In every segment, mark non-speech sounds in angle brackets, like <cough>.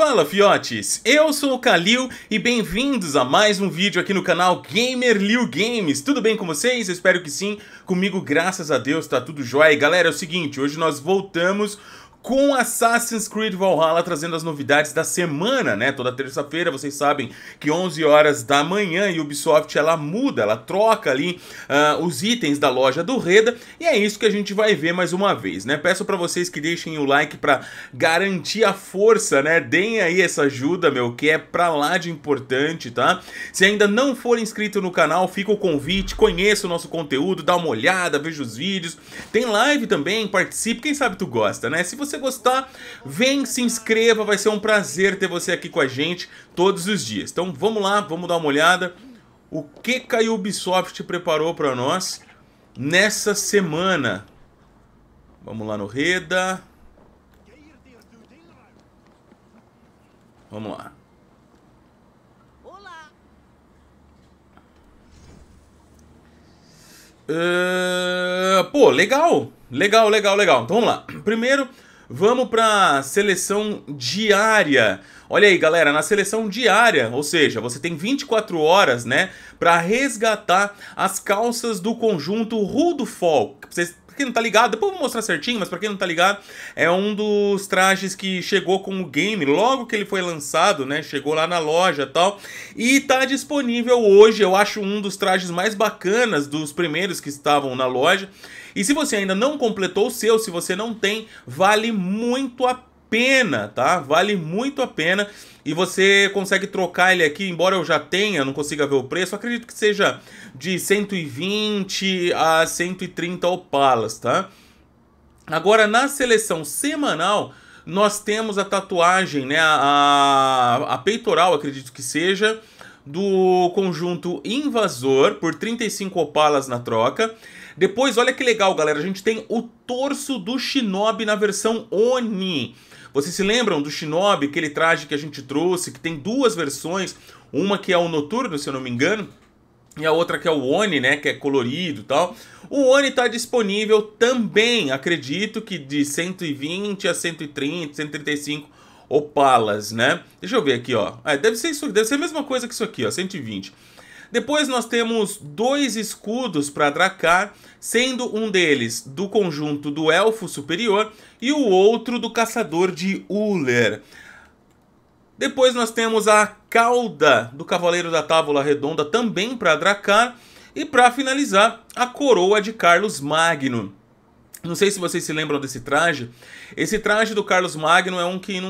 Fala fiotes, eu sou o Kalil e bem-vindos a mais um vídeo aqui no canal Gamer Liu Games. Tudo bem com vocês? espero que sim. Comigo, graças a Deus, tá tudo jóia. E galera, é o seguinte, hoje nós voltamos com Assassin's Creed Valhalla trazendo as novidades da semana, né? Toda terça-feira, vocês sabem que 11 horas da manhã e Ubisoft ela muda, ela troca ali uh, os itens da loja do Reda e é isso que a gente vai ver mais uma vez, né? Peço para vocês que deixem o like para garantir a força, né? Deem aí essa ajuda, meu, que é pra lá de importante, tá? Se ainda não for inscrito no canal, fica o convite, conheça o nosso conteúdo, dá uma olhada, veja os vídeos. Tem live também, participe, quem sabe tu gosta, né? Se você você gostar, vem, se inscreva, vai ser um prazer ter você aqui com a gente todos os dias. Então vamos lá, vamos dar uma olhada o que, a Ubisoft preparou para nós nessa semana. Vamos lá no Reda. Vamos lá. Uh, pô, legal, legal, legal, legal. Então vamos lá. Primeiro, Vamos para seleção diária. Olha aí, galera, na seleção diária, ou seja, você tem 24 horas, né, para resgatar as calças do conjunto Rudolfol. Vocês quem não tá ligado, depois eu vou mostrar certinho, mas para quem não tá ligado, é um dos trajes que chegou com o game logo que ele foi lançado, né? Chegou lá na loja, tal, e tá disponível hoje. Eu acho um dos trajes mais bacanas dos primeiros que estavam na loja. E se você ainda não completou o seu, se você não tem, vale muito a pena, tá? Vale muito a pena. E você consegue trocar ele aqui, embora eu já tenha, não consiga ver o preço, acredito que seja de 120 a 130 opalas, tá? Agora, na seleção semanal, nós temos a tatuagem, né? A, a, peitoral, acredito que seja, do conjunto Invasor, por 35 opalas na troca. Depois, olha que legal, galera, a gente tem o torso do Shinobi na versão Oni. Vocês se lembram do Shinobi, aquele traje que a gente trouxe, que tem duas versões, uma que é o noturno, se eu não me engano, e a outra que é o Oni, né, que é colorido e tal. O Oni está disponível também, acredito que de 120 a 130, 135 opalas, né? Deixa eu ver aqui, ó. É, deve ser isso, deve ser a mesma coisa que isso aqui, ó, 120. Depois nós temos dois escudos para Dracar, sendo um deles do conjunto do Elfo Superior e o outro do Caçador de Uller. Depois nós temos a cauda do Cavaleiro da Tábula Redonda também para Dracar. E para finalizar, a coroa de Carlos Magno. Não sei se vocês se lembram desse traje. Esse traje do Carlos Magno é um que,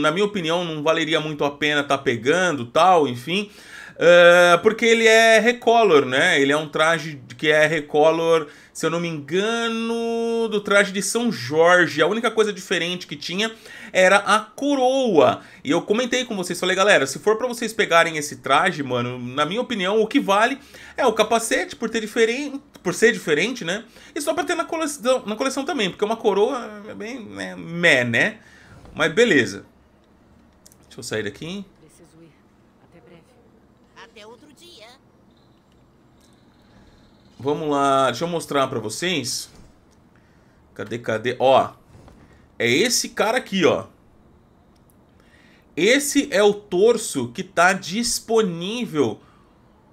na minha opinião, não valeria muito a pena estar tá pegando, tal, enfim. Uh, porque ele é recolor, né? Ele é um traje que é recolor, se eu não me engano, do traje de São Jorge. A única coisa diferente que tinha era a coroa. E eu comentei com vocês, falei, galera, se for para vocês pegarem esse traje, mano, na minha opinião, o que vale é o capacete por ter diferente, por ser diferente, né? E só para ter na coleção, na coleção também, porque uma coroa é bem, né, meh, né? Mas beleza. Deixa eu sair daqui. Até outro dia. Vamos lá, deixa eu mostrar pra vocês. Cadê, cadê? Ó, é esse cara aqui, ó. Esse é o torso que tá disponível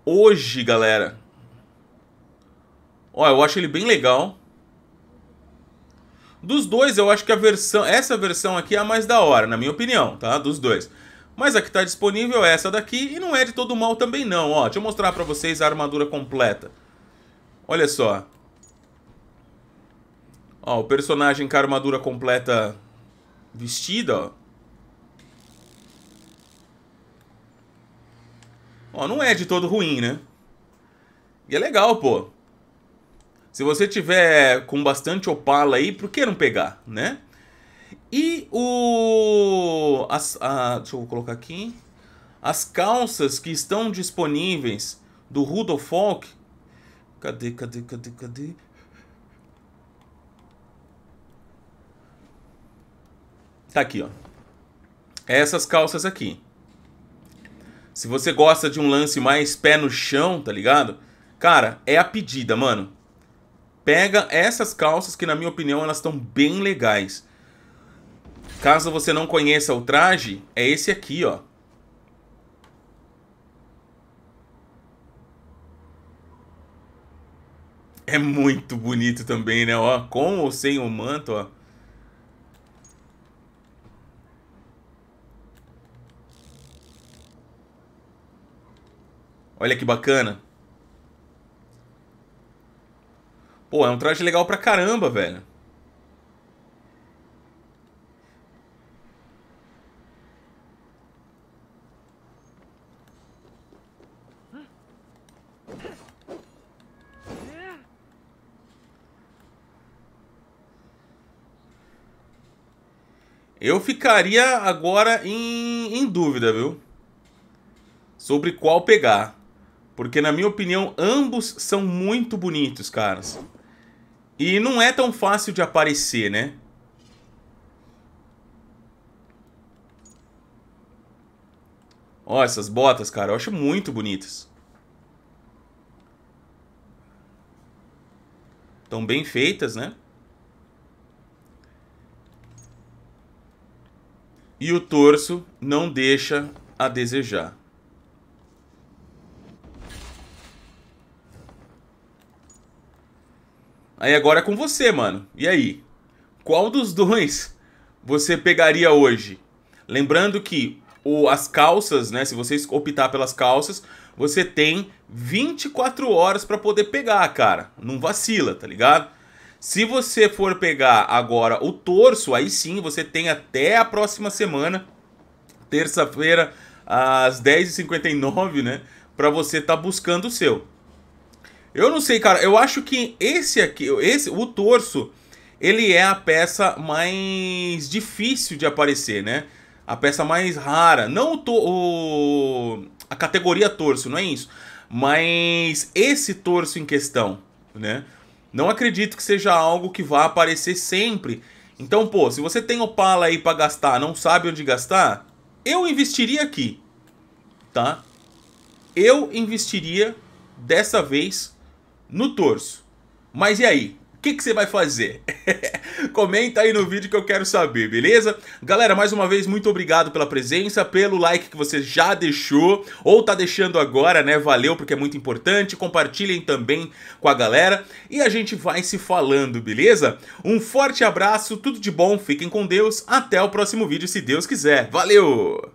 hoje, galera. Ó, eu acho ele bem legal. Dos dois, eu acho que a versão, essa versão aqui é a mais da hora, na minha opinião, tá? Dos dois. Mas a que está disponível é essa daqui e não é de todo mal também não. Ó, deixa eu mostrar para vocês a armadura completa. Olha só. Ó, o personagem com a armadura completa vestida, ó. Ó, não é de todo ruim, né? E é legal, pô. Se você tiver com bastante opala aí, por que não pegar, né? E o. As, a, deixa eu colocar aqui. As calças que estão disponíveis do Rudolf Falk. Cadê, cadê, cadê, cadê? Tá aqui, ó. Essas calças aqui. Se você gosta de um lance mais pé no chão, tá ligado? Cara, é a pedida, mano. Pega essas calças que, na minha opinião, elas estão bem legais. Caso você não conheça o traje, é esse aqui, ó. É muito bonito também, né? Ó, com ou sem o manto, ó. Olha que bacana. Pô, é um traje legal pra caramba, velho. Eu ficaria agora em, em dúvida, viu? Sobre qual pegar. Porque, na minha opinião, ambos são muito bonitos, caras. E não é tão fácil de aparecer, né? Ó, essas botas, cara, eu acho muito bonitas. Estão bem feitas, né? e o torso não deixa a desejar. Aí agora é com você, mano. E aí? Qual dos dois você pegaria hoje? Lembrando que o, as calças, né? Se você optar pelas calças, você tem 24 horas para poder pegar, cara. Não vacila, tá ligado? Se você for pegar agora o torso, aí sim você tem até a próxima semana, terça-feira, às 10h59, né? Para você estar tá buscando o seu. Eu não sei, cara. Eu acho que esse aqui, esse, o torso, ele é a peça mais difícil de aparecer, né? A peça mais rara. Não o, o a categoria torso, não é isso. Mas esse torso em questão, né? Não acredito que seja algo que vá aparecer sempre. Então, pô, se você tem Opala aí para gastar, não sabe onde gastar, eu investiria aqui, tá? Eu investiria dessa vez no torso. Mas e aí? que, que você vai fazer? <laughs> Comenta aí no vídeo que eu quero saber, beleza? Galera, mais uma vez, muito obrigado pela presença, pelo like que você já deixou ou tá deixando agora, né? Valeu, porque é muito importante. Compartilhem também com a galera e a gente vai se falando, beleza? Um forte abraço, tudo de bom, fiquem com Deus. Até o próximo vídeo, se Deus quiser. Valeu!